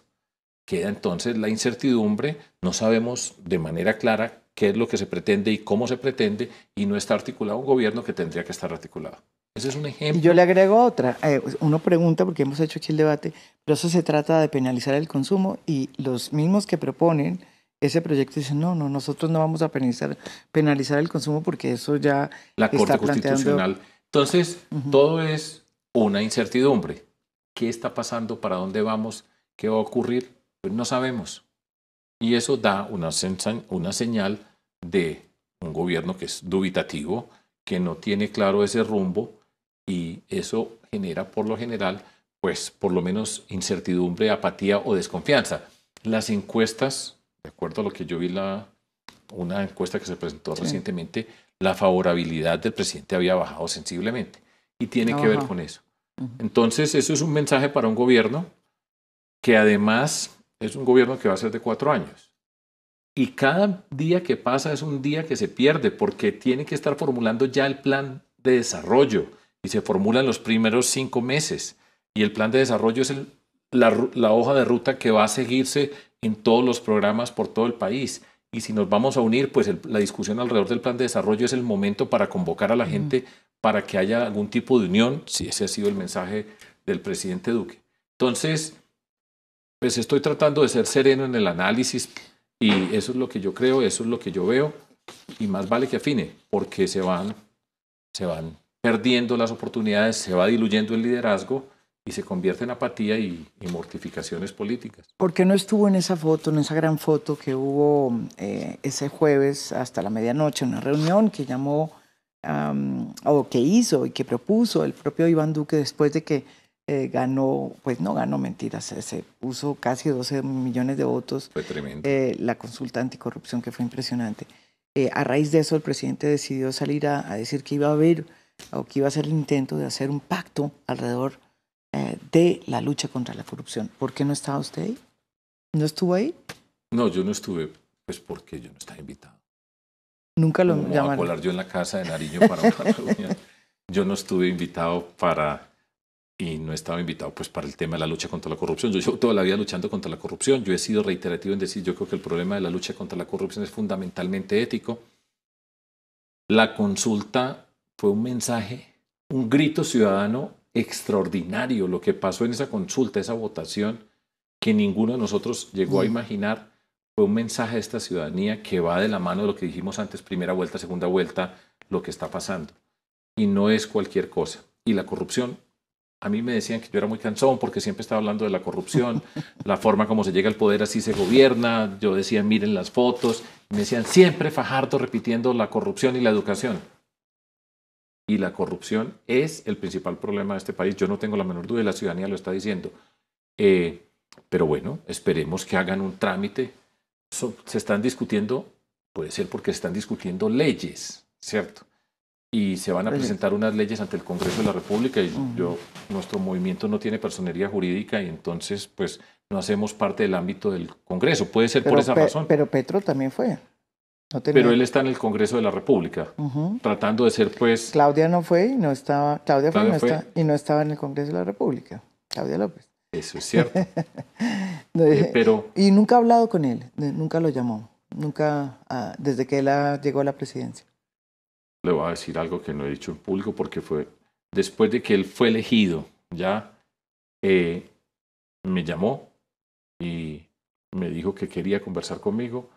Queda entonces la incertidumbre, no sabemos de manera clara qué es lo que se pretende y cómo se pretende, y no está articulado un gobierno que tendría que estar articulado. Ese es un ejemplo. Y yo le agrego otra. Eh, uno pregunta, porque hemos hecho aquí el debate, pero eso se trata de penalizar el consumo y los mismos que proponen ese proyecto dicen, no, no, nosotros no vamos a penalizar, penalizar el consumo porque eso ya... La está Corte Constitucional. Entonces, todo es una incertidumbre qué está pasando, para dónde vamos, qué va a ocurrir, pues no sabemos. Y eso da una, una señal de un gobierno que es dubitativo, que no tiene claro ese rumbo y eso genera por lo general, pues por lo menos incertidumbre, apatía o desconfianza. Las encuestas, de acuerdo a lo que yo vi la una encuesta que se presentó recientemente, la favorabilidad del presidente había bajado sensiblemente y tiene que ver con eso. Entonces, eso es un mensaje para un gobierno que además es un gobierno que va a ser de cuatro años. Y cada día que pasa es un día que se pierde porque tiene que estar formulando ya el plan de desarrollo y se formula en los primeros cinco meses. Y el plan de desarrollo es la, hoja de ruta que va a seguirse en todos los programas por todo el país. Y si nos vamos a unir, pues la discusión alrededor del plan de desarrollo es el momento para convocar a la gente para que haya algún tipo de unión, si ese ha sido el mensaje del presidente Duque. Entonces, pues estoy tratando de ser sereno en el análisis y eso es lo que yo creo, eso es lo que yo veo y más vale que afine, porque se van, se van perdiendo las oportunidades, se va diluyendo el liderazgo y se convierte en apatía y, mortificaciones políticas. ¿Por qué no estuvo en esa foto, en esa gran foto que hubo eh, ese jueves hasta la medianoche, una reunión que llamó o que hizo y que propuso el propio Iván Duque después de que eh, ganó, pues no ganó mentiras, se, puso casi 12 millones de votos. Eh, la consulta anticorrupción que fue impresionante. Eh, a raíz de eso el presidente decidió salir a, decir que iba a haber o que iba a ser el intento de hacer un pacto alrededor de la lucha contra la corrupción. ¿Por qué no estaba usted ahí? ¿No estuvo ahí? No, yo no estuve, pues porque yo no estaba invitado. Nunca lo no, A colar yo en la casa de Nariño para una reunión. Yo no estuve invitado para y no estaba invitado pues para el tema de la lucha contra la corrupción. Yo llevo toda la vida luchando contra la corrupción. Yo he sido reiterativo en decir, yo creo que el problema de la lucha contra la corrupción es fundamentalmente ético. La consulta fue un mensaje, un grito ciudadano extraordinario. Lo que pasó en esa consulta, esa votación, que ninguno de nosotros llegó a mm. imaginar fue un mensaje a esta ciudadanía que va de la mano de lo que dijimos antes, primera vuelta, segunda vuelta, lo que está pasando. Y no es cualquier cosa. Y la corrupción, a mí me decían que yo era muy cansón porque siempre estaba hablando de la corrupción, la forma como se llega al poder, así se gobierna. Yo decía, miren las fotos. me decían, siempre Fajardo repitiendo la corrupción y la educación. Y la corrupción es el principal problema de este país. Yo no tengo la menor duda y la ciudadanía lo está diciendo. Eh, pero bueno, esperemos que hagan un trámite se están discutiendo, puede ser porque se están discutiendo leyes, ¿cierto? Y se van a presentar unas leyes ante el Congreso de la República y yo, nuestro movimiento no tiene personería jurídica y entonces pues no hacemos parte del ámbito del Congreso. Puede ser por esa razón. Pero Petro también fue. Pero él está en el Congreso de la República, tratando de ser pues... Claudia no fue y no estaba, Claudia, y no estaba en el Congreso de la República, Claudia López. Eso es cierto. Eh, eh, pero... Y nunca ha hablado con él, eh, nunca lo llamó, nunca, ah, desde que él llegó a la presidencia. Le voy a decir algo que no he dicho en público porque fue después de que él fue elegido, ya eh, me llamó y me dijo que quería conversar conmigo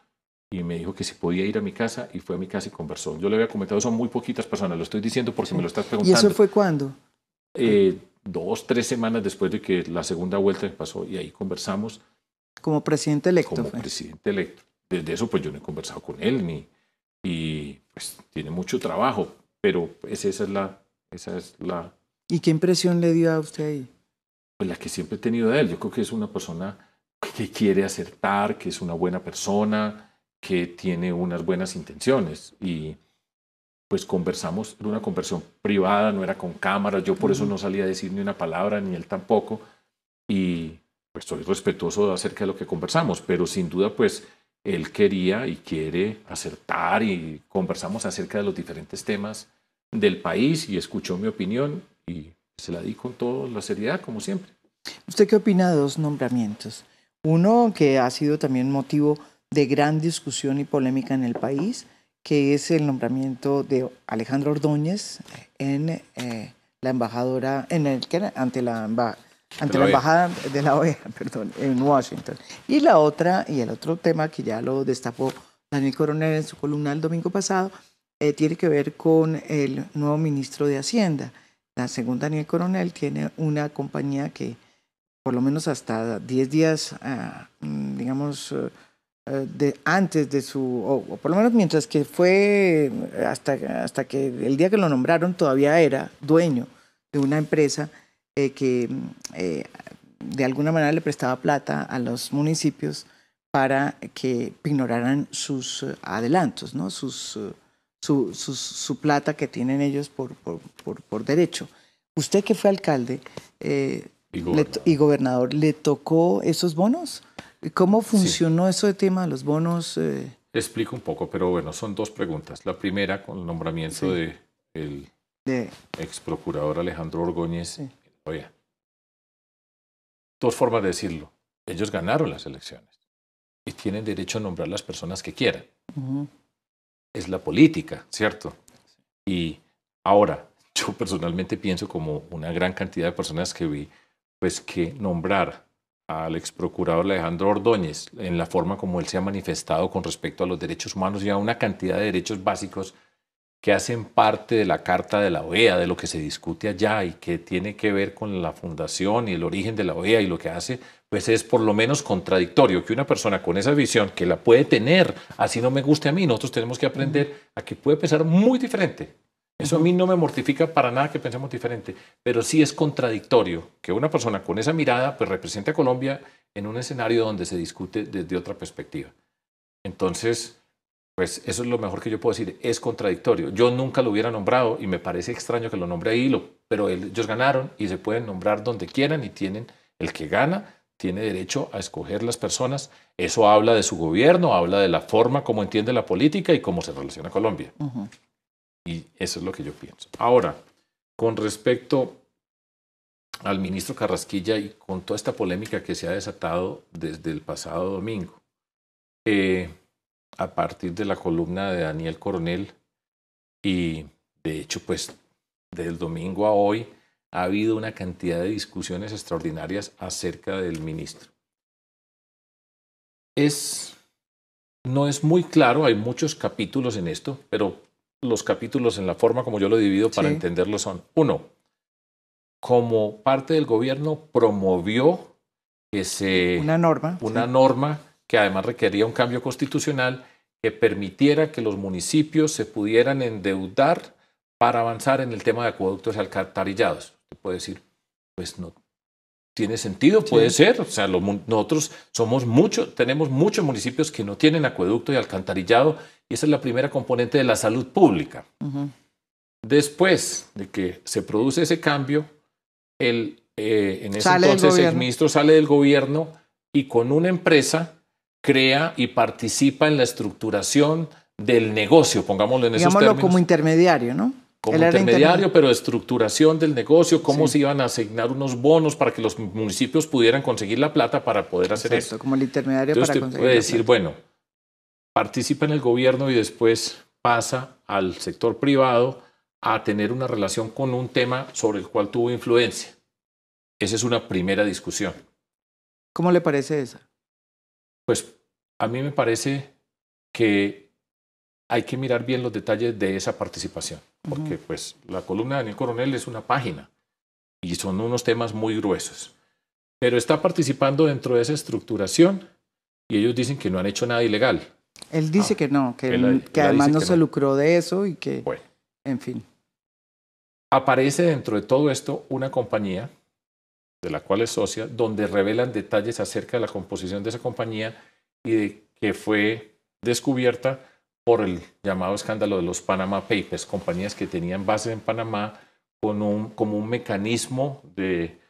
y me dijo que si podía ir a mi casa y fue a mi casa y conversó. Yo le había comentado son a muy poquitas personas, lo estoy diciendo porque me lo estás preguntando. ¿Y eso fue cuándo? Eh, dos, tres semanas después de que la segunda vuelta pasó y ahí conversamos. Como presidente electo. Como presidente electo. Desde eso pues yo no he conversado con él ni, y pues tiene mucho trabajo, pero pues, esa es la... Esa es la ¿Y qué impresión le dio a usted ahí? Pues la que siempre he tenido de él. Yo creo que es una persona que quiere acertar, que es una buena persona, que tiene unas buenas intenciones y, pues conversamos, en una conversión privada, no era con cámaras, yo por eso no salía a decir ni una palabra, ni él tampoco, y pues soy respetuoso acerca de lo que conversamos, pero sin duda pues él quería y quiere acertar y conversamos acerca de los diferentes temas del país y escuchó mi opinión y se la di con toda la seriedad, como siempre. ¿Usted qué opina de dos nombramientos? Uno que ha sido también motivo de gran discusión y polémica en el país, que es el nombramiento de Alejandro Ordóñez en eh, la embajadora, en el, ante la ante la, e. embajada de la OEA, perdón, en Washington. Y la otra, y el otro tema que ya lo destapó Daniel Coronel en su columna el domingo pasado, eh, tiene que ver con el nuevo ministro de Hacienda. La segunda Daniel Coronel tiene una compañía que por lo menos hasta 10 días, ah, mm, digamos, eh, eh, de antes de su, o, por lo menos mientras que fue, hasta, hasta que el día que lo nombraron todavía era dueño de una empresa eh, que eh, de alguna manera le prestaba plata a los municipios para que ignoraran sus adelantos, ¿no? sus, su, plata que tienen ellos por, derecho. Usted que fue alcalde y gobernador, ¿le tocó esos bonos? ¿Cómo funcionó eso de tema de los bonos? Eh? Explico un poco, pero bueno, son dos preguntas. La primera, con el nombramiento del de ex procurador Alejandro orgóñez dos formas de decirlo. Ellos ganaron las elecciones y tienen derecho a nombrar las personas que quieran. Es la política, ¿cierto? Y ahora, yo personalmente pienso como una gran cantidad de personas que vi, pues que nombrar al ex procurador Alejandro Ordóñez en la forma como él se ha manifestado con respecto a los derechos humanos y a una cantidad de derechos básicos que hacen parte de la Carta de la OEA, de lo que se discute allá y que tiene que ver con la fundación y el origen de la OEA y lo que hace, pues es por lo menos contradictorio que una persona con esa visión, que la puede tener, así ah, no me guste a mí, nosotros tenemos que aprender a que puede pensar muy diferente eso a mí no me mortifica para nada que pensemos diferente, pero sí es contradictorio que una persona con esa mirada pues represente a Colombia en un escenario donde se discute desde otra perspectiva. Entonces, pues eso es lo mejor que yo puedo decir, es contradictorio. Yo nunca lo hubiera nombrado y me parece extraño que lo nombre ahí, pero ellos ganaron y se pueden nombrar donde quieran y tienen el que gana tiene derecho a escoger las personas. Eso habla de su gobierno, habla de la forma como entiende la política y cómo se relaciona Colombia. Y eso es lo que yo pienso. Ahora, con respecto al ministro Carrasquilla y con toda esta polémica que se ha desatado desde el pasado domingo, eh, a partir de la columna de Daniel Coronel, y de hecho, pues, del domingo a hoy, ha habido una cantidad de discusiones extraordinarias acerca del ministro. Es, no es muy claro, hay muchos capítulos en esto, pero los capítulos en la forma como yo lo divido para entenderlo son, uno, como parte del gobierno promovió que se... Una norma. Una norma que además requería un cambio constitucional que permitiera que los municipios se pudieran endeudar para avanzar en el tema de acueductos alcantarillados. Te puede decir, pues no tiene sentido, puede ser. O sea, nosotros somos muchos, tenemos muchos municipios que no tienen acueducto y alcantarillado, y esa es la primera componente de la salud pública. Después de que se produce ese cambio, el, eh, en ese entonces el ministro sale del gobierno y con una empresa crea y participa en la estructuración del negocio, pongámoslo en ese esos como intermediario, ¿no? como intermediario, pero de estructuración del negocio, cómo se iban a asignar unos bonos para que los municipios pudieran conseguir la plata para poder hacer esto eso. como el intermediario para decir, bueno, participa en el gobierno y después pasa al sector privado a tener una relación con un tema sobre el cual tuvo influencia. Esa es una primera discusión. ¿Cómo le parece esa? Pues a mí me parece que hay que mirar bien los detalles de esa participación, porque pues la columna de Daniel Coronel es una página y son unos temas muy gruesos, pero está participando dentro de esa estructuración y ellos dicen que no han hecho nada ilegal. Él dice ah, que no, que, además no se lucró de eso y que, bueno, en fin. Aparece dentro de todo esto una compañía de la cual es socia, donde revelan detalles acerca de la composición de esa compañía y de que fue descubierta por el llamado escándalo de los Panama Papers, compañías que tenían bases en Panamá con como un mecanismo de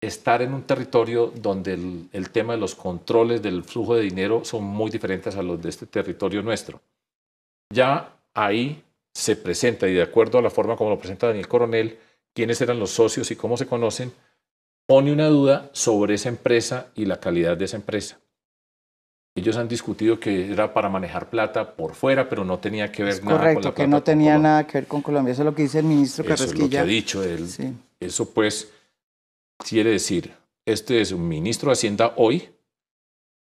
estar en un territorio donde el, el, tema de los controles del flujo de dinero son muy diferentes a los de este territorio nuestro. Ya ahí se presenta, y de acuerdo a la forma como lo presenta Daniel Coronel, quiénes eran los socios y cómo se conocen, pone una duda sobre esa empresa y la calidad de esa empresa. Ellos han discutido que era para manejar plata por fuera, pero no tenía que ver nada correcto, con la que no tenía nada que ver con Colombia. Eso es lo que dice el ministro Carrasquilla. Eso es lo que ha dicho él. Eso pues quiere decir, este es un ministro de Hacienda hoy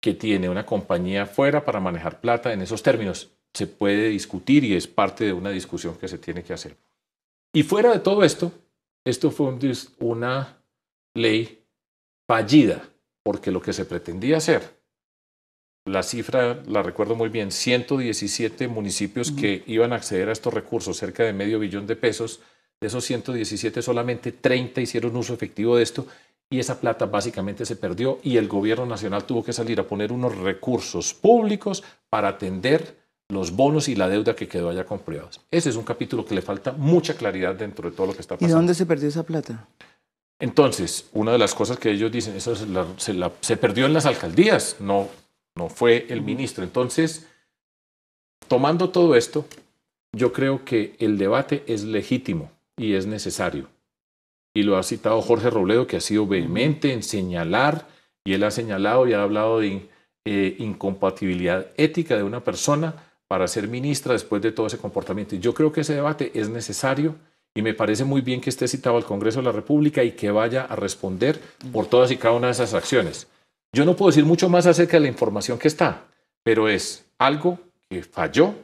que tiene una compañía fuera para manejar plata en esos términos. Se puede discutir y es parte de una discusión que se tiene que hacer. Y fuera de todo esto, esto fue una ley fallida, porque lo que se pretendía hacer la cifra la recuerdo muy bien, 117 municipios que iban a acceder a estos recursos, cerca de medio billón de pesos. De esos 117, solamente 30 hicieron uso efectivo de esto y esa plata básicamente se perdió y el gobierno nacional tuvo que salir a poner unos recursos públicos para atender los bonos y la deuda que quedó allá con Ese es un capítulo que le falta mucha claridad dentro de todo lo que está pasando. ¿Y dónde se perdió esa plata? Entonces, una de las cosas que ellos dicen, eso se perdió en las alcaldías, no no fue el ministro. Entonces, tomando todo esto, yo creo que el debate es legítimo y es necesario. Y lo ha citado Jorge Robledo, que ha sido vehemente en señalar, y él ha señalado y ha hablado de eh, incompatibilidad ética de una persona para ser ministra después de todo ese comportamiento. Y yo creo que ese debate es necesario y me parece muy bien que esté citado al Congreso de la República y que vaya a responder por todas y cada una de esas acciones. Yo no puedo decir mucho más acerca de la información que está, pero es algo que falló,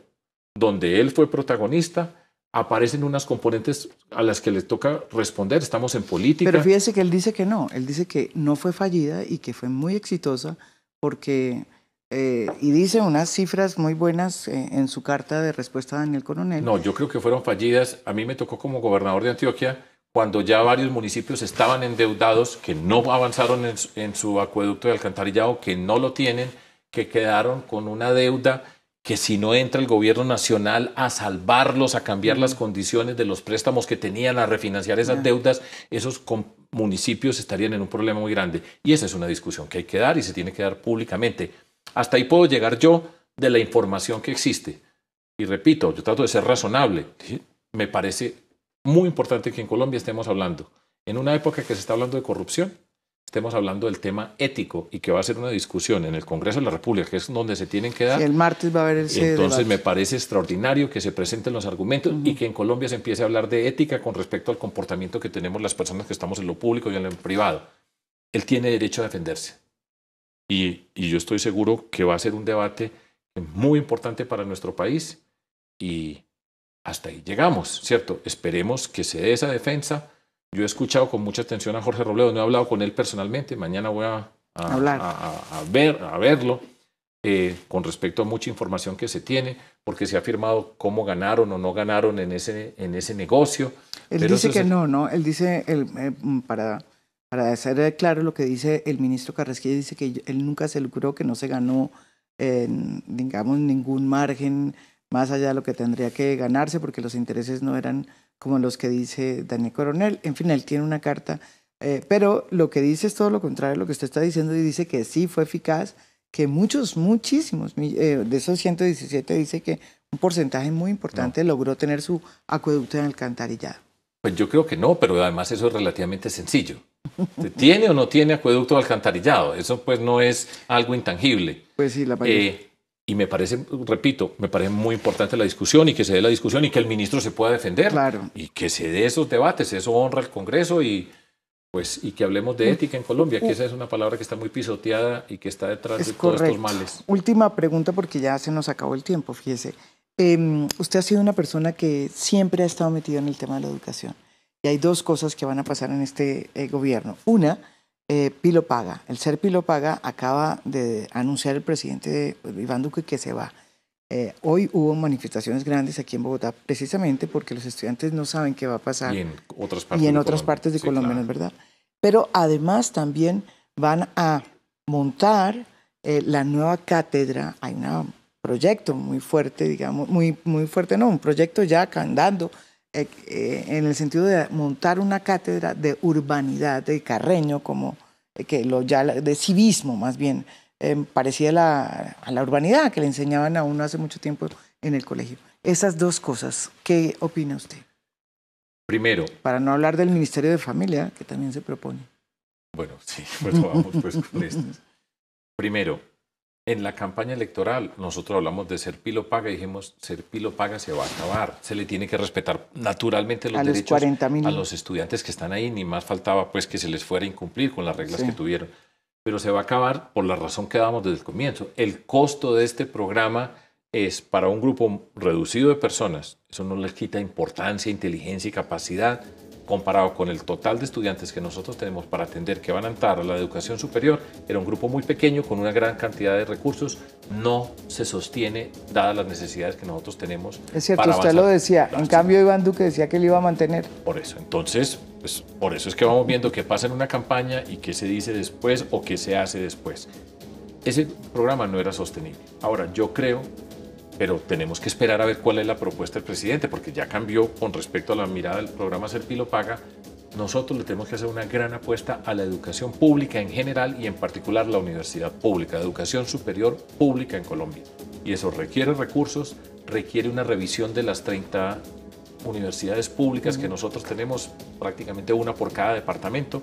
donde él fue protagonista, aparecen unas componentes a las que les toca responder, estamos en política. Pero fíjese que él dice que no, él dice que no fue fallida y que fue muy exitosa porque... Eh, y dice unas cifras muy buenas eh, en su carta de respuesta a Daniel Coronel. No, yo creo que fueron fallidas. A mí me tocó como gobernador de Antioquia cuando ya varios municipios estaban endeudados, que no avanzaron en, su acueducto de alcantarillado, que no lo tienen, que quedaron con una deuda que si no entra el gobierno nacional a salvarlos, a cambiar las condiciones de los préstamos que tenían, a refinanciar esas deudas, esos municipios estarían en un problema muy grande. Y esa es una discusión que hay que dar y se tiene que dar públicamente. Hasta ahí puedo llegar yo de la información que existe. Y repito, yo trato de ser razonable. Me parece muy importante que en Colombia estemos hablando, en una época que se está hablando de corrupción, estemos hablando del tema ético y que va a ser una discusión en el Congreso de la República, que es donde se tienen que dar. el martes va a haber el Entonces me parece extraordinario que se presenten los argumentos y que en Colombia se empiece a hablar de ética con respecto al comportamiento que tenemos las personas que estamos en lo público y en lo privado. Él tiene derecho a defenderse. Y, y yo estoy seguro que va a ser un debate muy importante para nuestro país y hasta ahí llegamos, ¿cierto? Esperemos que se dé esa defensa. Yo he escuchado con mucha atención a Jorge Robledo, no he hablado con él personalmente, mañana voy a, a, ver, a verlo eh, con respecto a mucha información que se tiene, porque se ha afirmado cómo ganaron o no ganaron en ese, en ese negocio. Él dice que no, ¿no? Él dice, eh, mm, para, para claro lo que dice el ministro Carrasquilla, dice que él nunca se lucró, que no se ganó, digamos, ningún margen más allá de lo que tendría que ganarse, porque los intereses no eran como los que dice Daniel Coronel. En fin, él tiene una carta, eh, pero lo que dice es todo lo contrario a lo que usted está diciendo y dice que sí fue eficaz, que muchos, muchísimos, eh, de esos 117 dice que un porcentaje muy importante logró tener su acueducto en alcantarillado. Pues yo creo que no, pero además eso es relativamente sencillo. ¿Tiene o no tiene acueducto alcantarillado? Eso pues no es algo intangible. Pues sí, la mayoría. Eh, y me parece, repito, me parece muy importante la discusión y que se dé la discusión y que el ministro se pueda defender. Claro. Y que se dé esos debates, eso honra al Congreso y, pues, y que hablemos de ética en Colombia, que esa es una palabra que está muy pisoteada y que está detrás de todos estos males. Última pregunta porque ya se nos acabó el tiempo, fíjese. Em, usted ha sido una persona que siempre ha estado metida en el tema de la educación. Y hay dos cosas que van a pasar en este eh, gobierno. Una, eh, Pilo Paga. El ser Pilo Paga acaba de anunciar el presidente pues, Iván Duque que se va. Eh, hoy hubo manifestaciones grandes aquí en Bogotá precisamente porque los estudiantes no saben qué va a pasar. Y en otras partes, y en de, otras Colombia. Partes de es verdad. Pero además también van a montar eh, la nueva cátedra. Hay un proyecto muy fuerte, digamos, muy, muy fuerte, no, un proyecto ya andando eh, eh, en el sentido de montar una cátedra de urbanidad de Carreño, como eh, que lo ya de civismo más bien, parecía a la urbanidad que le enseñaban a uno hace mucho tiempo en el colegio. Esas dos cosas, ¿qué opina usted? Primero. Para no hablar del Ministerio de Familia, que también se propone. Bueno, sí, pues vamos pues, con Primero, en la campaña electoral nosotros hablamos de ser pilo Paga y dijimos, pilo Paga se va a acabar, se le tiene que respetar naturalmente los a derechos a los estudiantes que están ahí, ni más faltaba pues que se les fuera a incumplir con las reglas que tuvieron, pero se va a acabar por la razón que damos desde el comienzo. El costo de este programa es para un grupo reducido de personas, eso no les quita importancia, inteligencia y capacidad, comparado con el total de estudiantes que nosotros tenemos para atender que van a entrar a la educación superior, era un grupo muy pequeño con una gran cantidad de recursos, no se sostiene dadas las necesidades que nosotros tenemos. Es cierto, usted lo decía, en cambio Iván Duque decía que él iba a mantener. Por eso, entonces, pues por eso es que vamos viendo qué pasa en una campaña y qué se dice después o qué se hace después. Ese programa no era sostenible. Ahora, yo creo pero tenemos que esperar a ver cuál es la propuesta del presidente, porque ya cambió con respecto a la mirada del programa Serpilo Paga. Nosotros le tenemos que hacer una gran apuesta a la educación pública en general y en particular la universidad pública, educación superior pública en Colombia. Y eso requiere recursos, requiere una revisión de las 30 universidades públicas que nosotros tenemos, prácticamente una por cada departamento,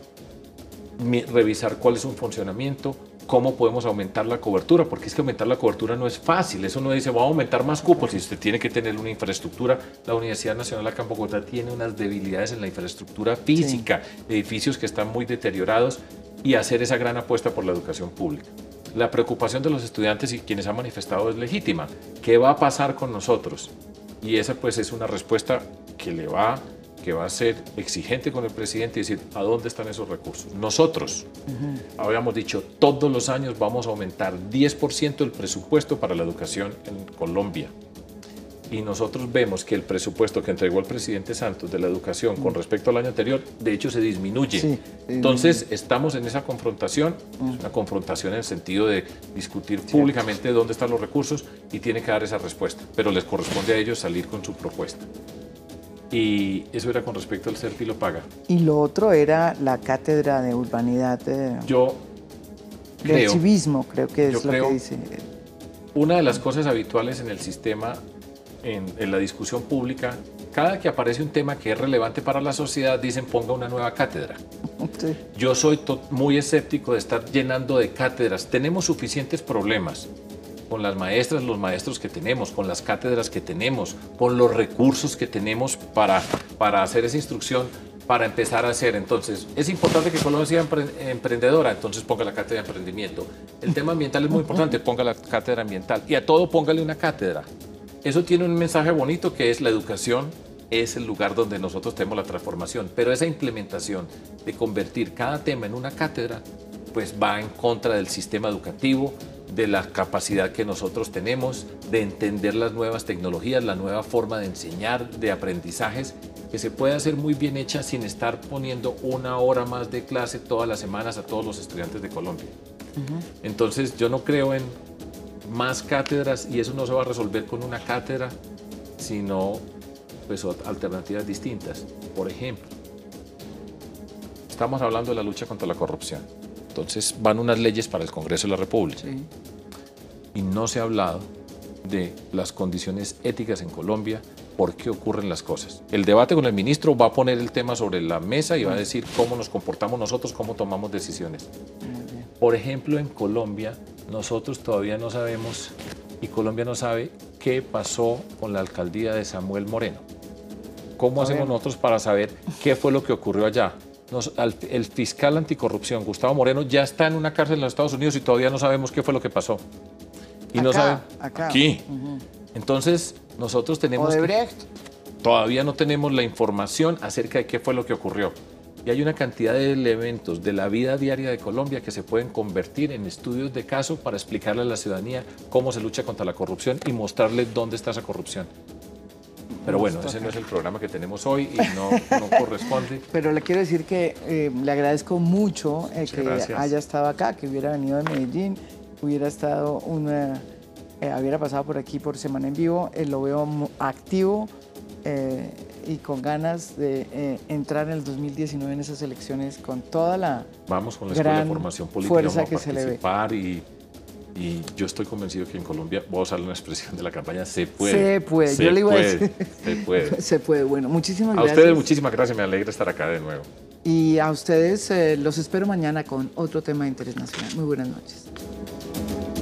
revisar cuál es un funcionamiento, cómo podemos aumentar la cobertura, porque es que aumentar la cobertura no es fácil, eso no dice va a aumentar más cupos, si usted tiene que tener una infraestructura, la Universidad Nacional de en tiene unas debilidades en la infraestructura física, edificios que están muy deteriorados y hacer esa gran apuesta por la educación pública. La preocupación de los estudiantes y quienes han manifestado es legítima. ¿Qué va a pasar con nosotros? Y esa pues es una respuesta que le va a que va a ser exigente con el presidente y decir, ¿a dónde están esos recursos? Nosotros habíamos dicho, todos los años vamos a aumentar 10% el presupuesto para la educación en Colombia. Y nosotros vemos que el presupuesto que entregó el presidente Santos de la educación con mm. respecto al año anterior, de hecho, se disminuye. Eh, Entonces, mm. estamos en esa confrontación, mm. una confrontación en el sentido de discutir públicamente dónde están los recursos y tiene que dar esa respuesta. Pero les corresponde a ellos salir con su propuesta. Y eso era con respecto al ser y lo paga. Y lo otro era la cátedra de urbanidad. Eh, de, yo creo, creo que es lo que dice. Una de las cosas habituales en el sistema, en, la discusión pública, cada que aparece un tema que es relevante para la sociedad, dicen ponga una nueva cátedra. Yo soy muy escéptico de estar llenando de cátedras. Tenemos suficientes problemas con las maestras, los maestros que tenemos, con las cátedras que tenemos, con los recursos que tenemos para, para hacer esa instrucción, para empezar a hacer. Entonces, es importante que Colombia sea emprendedora, entonces ponga la cátedra de emprendimiento. El tema ambiental es muy importante, ponga la cátedra ambiental. Y a todo póngale una cátedra. Eso tiene un mensaje bonito que es la educación es el lugar donde nosotros tenemos la transformación, pero esa implementación de convertir cada tema en una cátedra, pues va en contra del sistema educativo, de la capacidad que nosotros tenemos de entender las nuevas tecnologías, la nueva forma de enseñar, de aprendizajes, que se puede hacer muy bien hecha sin estar poniendo una hora más de clase todas las semanas a todos los estudiantes de Colombia. Entonces yo no creo en más cátedras y eso no se va a resolver con una cátedra, sino pues alternativas distintas. Por ejemplo, estamos hablando de la lucha contra la corrupción entonces van unas leyes para el Congreso de la República. Y no se ha hablado de las condiciones éticas en Colombia, por qué ocurren las cosas. El debate con el ministro va a poner el tema sobre la mesa y va a decir cómo nos comportamos nosotros, cómo tomamos decisiones. Por ejemplo, en Colombia nosotros todavía no sabemos y Colombia no sabe qué pasó con la alcaldía de Samuel Moreno. ¿Cómo hacemos nosotros para saber qué fue lo que ocurrió allá? el fiscal anticorrupción, Gustavo Moreno, ya está en una cárcel en los Estados Unidos y todavía no sabemos qué fue lo que pasó. Y no saben aquí. Entonces, nosotros tenemos... todavía no tenemos la información acerca de qué fue lo que ocurrió. Y hay una cantidad de elementos de la vida diaria de Colombia que se pueden convertir en estudios de caso para explicarle a la ciudadanía cómo se lucha contra la corrupción y mostrarle dónde está esa corrupción. Pero bueno, ese no es el programa que tenemos hoy y no, corresponde. Pero le quiero decir que eh, le agradezco mucho eh, que haya estado acá, que hubiera venido de Medellín, hubiera estado una, eh, hubiera pasado por aquí por Semana en Vivo. lo veo activo y con ganas de entrar en el 2019 en esas elecciones con toda la vamos gran fuerza que se le ve y y yo estoy convencido que en Colombia, voy a usar una expresión de la campaña, se puede. Se puede, yo le iba a decir. Se puede. se puede, bueno, muchísimas gracias. A ustedes muchísimas gracias, me alegra estar acá de nuevo. Y a ustedes eh, los espero mañana con otro tema de interés nacional. Muy buenas noches.